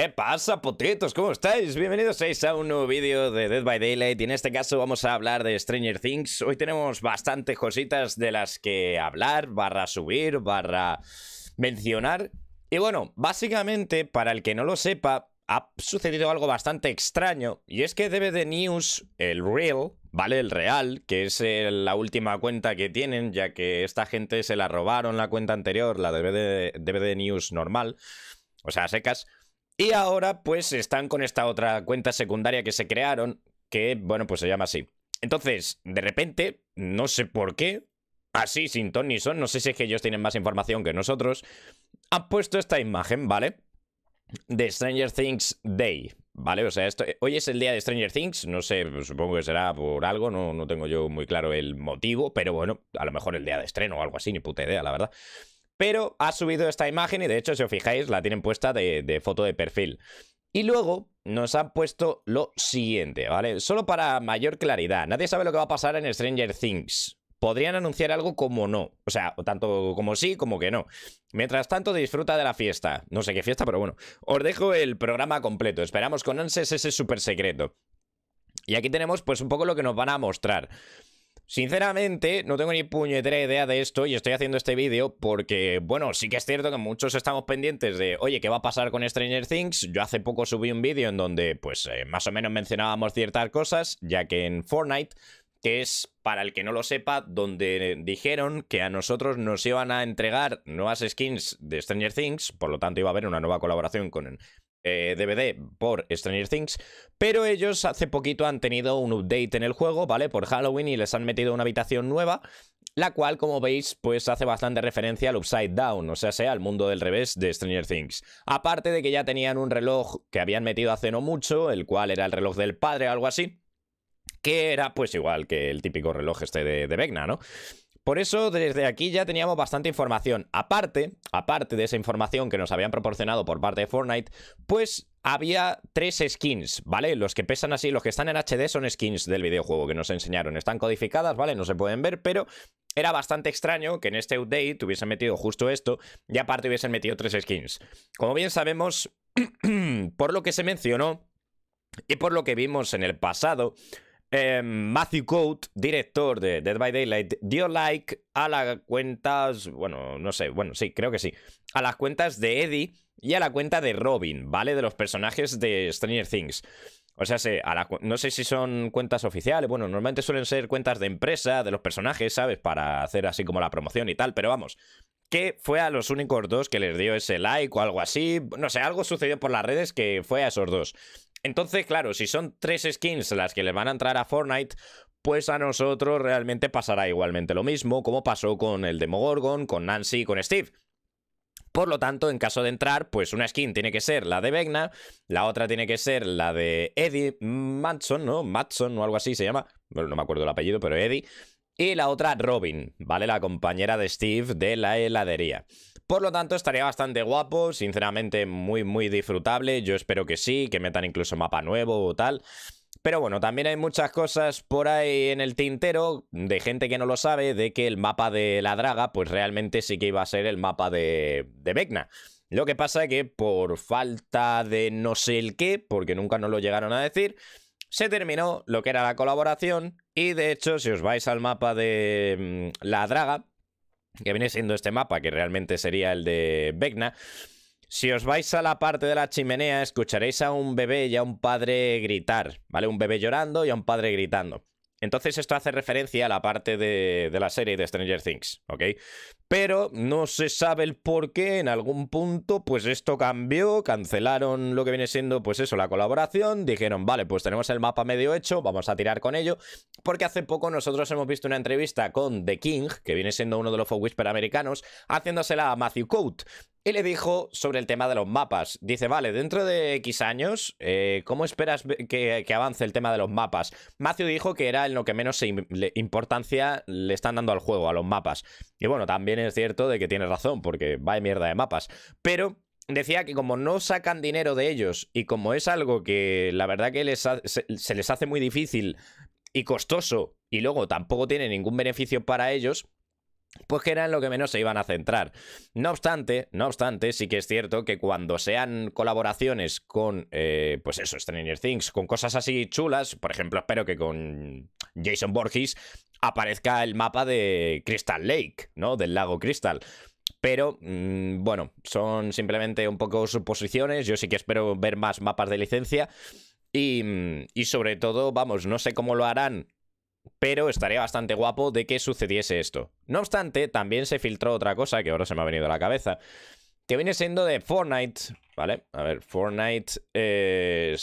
¿Qué pasa, potitos? ¿Cómo estáis? Bienvenidos a un nuevo vídeo de Dead by Daylight y en este caso vamos a hablar de Stranger Things. Hoy tenemos bastantes cositas de las que hablar, barra subir, barra mencionar. Y bueno, básicamente, para el que no lo sepa, ha sucedido algo bastante extraño y es que DVD News, el Real, ¿vale? El Real, que es eh, la última cuenta que tienen, ya que esta gente se la robaron la cuenta anterior, la DBD DVD News normal, o sea, secas y ahora pues están con esta otra cuenta secundaria que se crearon, que bueno, pues se llama así. Entonces, de repente, no sé por qué, así sin ton ni son, no sé si es que ellos tienen más información que nosotros, han puesto esta imagen, ¿vale? De Stranger Things Day, ¿vale? O sea, esto, eh, hoy es el día de Stranger Things, no sé, pues, supongo que será por algo, no, no tengo yo muy claro el motivo, pero bueno, a lo mejor el día de estreno o algo así, ni puta idea, la verdad pero ha subido esta imagen y de hecho, si os fijáis, la tienen puesta de, foto de perfil. Y luego nos han puesto lo siguiente, ¿vale? Solo para mayor claridad. Nadie sabe lo que va a pasar en Stranger Things. Podrían anunciar algo como no. O sea, tanto como sí como que no. Mientras tanto, disfruta de la fiesta. No sé qué fiesta, pero bueno. Os dejo el programa completo. Esperamos con ansias ese super secreto. Y aquí tenemos pues un poco lo que nos van a mostrar. Sinceramente, no tengo ni puñetera idea de esto y estoy haciendo este vídeo porque, bueno, sí que es cierto que muchos estamos pendientes de, oye, ¿qué va a pasar con Stranger Things? Yo hace poco subí un vídeo en donde, pues, eh, más o menos mencionábamos ciertas cosas, ya que en Fortnite, que es, para el que no lo sepa, donde dijeron que a nosotros nos iban a entregar nuevas skins de Stranger Things, por lo tanto iba a haber una nueva colaboración con DVD eh, por Stranger Things, pero ellos hace poquito han tenido un update en el juego, ¿vale? Por Halloween y les han metido una habitación nueva, la cual, como veis, pues hace bastante referencia al Upside Down, o sea, sea al mundo del revés de Stranger Things. Aparte de que ya tenían un reloj que habían metido hace no mucho, el cual era el reloj del padre o algo así, que era pues igual que el típico reloj este de, de ¿no? Por eso desde aquí ya teníamos bastante información. Aparte, aparte de esa información que nos habían proporcionado por parte de Fortnite, pues había tres skins, ¿vale? Los que pesan así, los que están en HD son skins del videojuego que nos enseñaron. Están codificadas, ¿vale? No se pueden ver, pero era bastante extraño que en este update hubiesen metido justo esto y aparte hubiesen metido tres skins. Como bien sabemos, por lo que se mencionó y por lo que vimos en el pasado, Em, Matthew Coat, director de Dead by Daylight, dio like a las cuentas, bueno, no sé, bueno, sí, creo que sí, a las cuentas de Eddie y a la cuenta de Robin, ¿vale? De los personajes de Stranger Things. O sea, no sé si son cuentas oficiales, bueno, normalmente suelen ser cuentas de empresa, de los personajes, ¿sabes? Para hacer así como la promoción y tal, pero vamos, que fue a los únicos dos que les dio ese like o algo así. No sé, algo sucedió por las redes que fue a esos dos. Entonces, claro, si son tres skins las que le van a entrar a Fortnite, pues a nosotros realmente pasará igualmente lo mismo, como pasó con el Demogorgon, con Nancy y con Steve. Por lo tanto, en caso de entrar, pues una skin tiene que ser la de Vegna, la otra tiene que ser la de Eddie Matson, ¿no? Matson o algo así se llama. Bueno, no me acuerdo el apellido, pero Eddie y la otra Robin, ¿vale? La compañera de Steve de la heladería. Por lo tanto, estaría bastante guapo, sinceramente muy, muy disfrutable. Yo espero que sí, que metan incluso mapa nuevo o tal. Pero bueno, también hay muchas cosas por ahí en el tintero de gente que no lo sabe, de que el mapa de la draga, pues realmente sí que iba a ser el mapa de, de Vecna. Lo que pasa es que por falta de no sé el qué, porque nunca nos lo llegaron a decir, se terminó lo que era la colaboración y de hecho si os vais al mapa de mm, la draga, que viene siendo este mapa que realmente sería el de Begna, si os vais a la parte de la chimenea escucharéis a un bebé y a un padre gritar, ¿vale? Un bebé llorando y a un padre gritando. Entonces esto hace referencia a la parte de, la serie de Stranger Things, ¿ok? Pero no se sabe el por qué, en algún punto, pues esto cambió, cancelaron lo que viene siendo, pues eso, la colaboración, dijeron, vale, pues tenemos el mapa medio hecho, vamos a tirar con ello, porque hace poco nosotros hemos visto una entrevista con The King, que viene siendo uno de los Fog Whisper americanos, haciéndosela a Matthew Coat, y le dijo sobre el tema de los mapas. Dice, vale, dentro de X años, eh, ¿cómo esperas que, avance el tema de los mapas? Matthew dijo que era en lo que menos importancia le están dando al juego, a los mapas. Y bueno, también es cierto de que tiene razón, porque va de mierda de mapas. Pero decía que como no sacan dinero de ellos y como es algo que la verdad que se les hace muy difícil y costoso y luego tampoco tiene ningún beneficio para ellos, pues que eran lo que menos se iban a centrar. No obstante, no obstante, sí que es cierto que cuando sean colaboraciones con, eh, pues eso, Stranger Things, con cosas así chulas, por ejemplo, espero que con Jason Borges aparezca el mapa de Crystal Lake, ¿no? Del lago Crystal. Pero, mm, bueno, son simplemente un poco suposiciones, yo sí que espero ver más mapas de licencia. Y, mm, y sobre todo, vamos, no sé cómo lo harán pero estaría bastante guapo de que sucediese esto. No obstante, también se filtró otra cosa que ahora se me ha venido a la cabeza, que viene siendo de Fortnite, ¿vale? A ver, Fortnite es eh,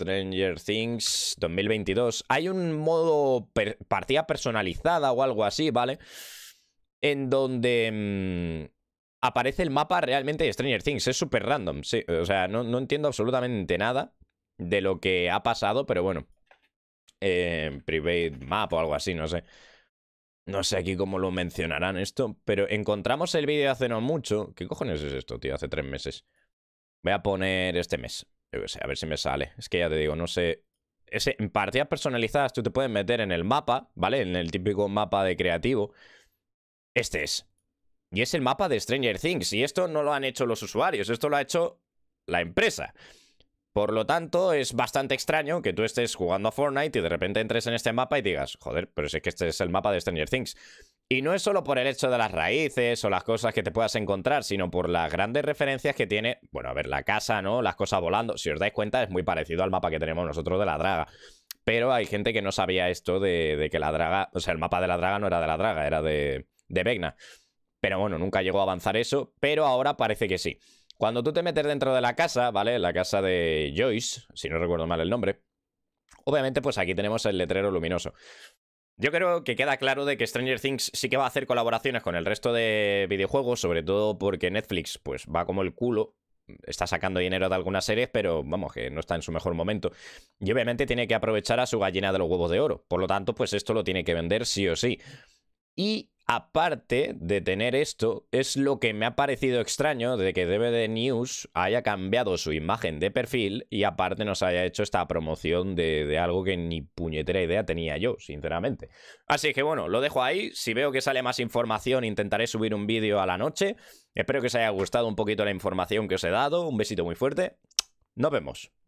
Stranger Things 2022. Hay un modo partida personalizada o algo así, ¿vale? En donde... Mm, aparece el mapa realmente de Stranger Things. Es súper random, sí. O sea, no, no entiendo absolutamente nada de lo que ha pasado, pero bueno, Private Map o algo así, no sé. No sé aquí cómo lo mencionarán esto, pero encontramos el vídeo hace no mucho. ¿Qué cojones es esto, tío? Hace tres meses. Voy a poner este mes. a ver si me sale. Es que ya te digo, no sé. en partidas personalizadas tú te puedes meter en el mapa, ¿vale? En el típico mapa de creativo. Este es. Y es el mapa de Stranger Things. Y esto no lo han hecho los usuarios, esto lo ha hecho la empresa. Por lo tanto, es bastante extraño que tú estés jugando a Fortnite y de repente entres en este mapa y digas, joder, pero sé es que este es el mapa de Stranger Things. Y no es solo por el hecho de las raíces o las cosas que te puedas encontrar, sino por las grandes referencias que tiene, bueno, a ver, la casa, ¿no? Las cosas volando, si os dais cuenta, es muy parecido al mapa que tenemos nosotros de la draga. Pero hay gente que no sabía esto de, que la draga, o sea, el mapa de la draga no era de la draga, era de, de Vegna. Pero bueno, nunca llegó a avanzar eso, pero ahora parece que sí. Cuando tú te metes dentro de la casa, ¿vale? La casa de Joyce, si no recuerdo mal el nombre. Obviamente, pues aquí tenemos el letrero luminoso. Yo creo que queda claro de que Stranger Things sí que va a hacer colaboraciones con el resto de videojuegos, sobre todo porque Netflix pues va como el culo, está sacando dinero de algunas series, pero vamos, que no está en su mejor momento. Y obviamente tiene que aprovechar a su gallina de los huevos de oro. Por lo tanto, pues esto lo tiene que vender sí o sí. Y Aparte de tener esto, es lo que me ha parecido extraño de que DVD News haya cambiado su imagen de perfil y aparte nos haya hecho esta promoción de, de, algo que ni puñetera idea tenía yo, sinceramente. Así que bueno, lo dejo ahí. Si veo que sale más información, intentaré subir un vídeo a la noche. Espero que os haya gustado un poquito la información que os he dado. Un besito muy fuerte. Nos vemos.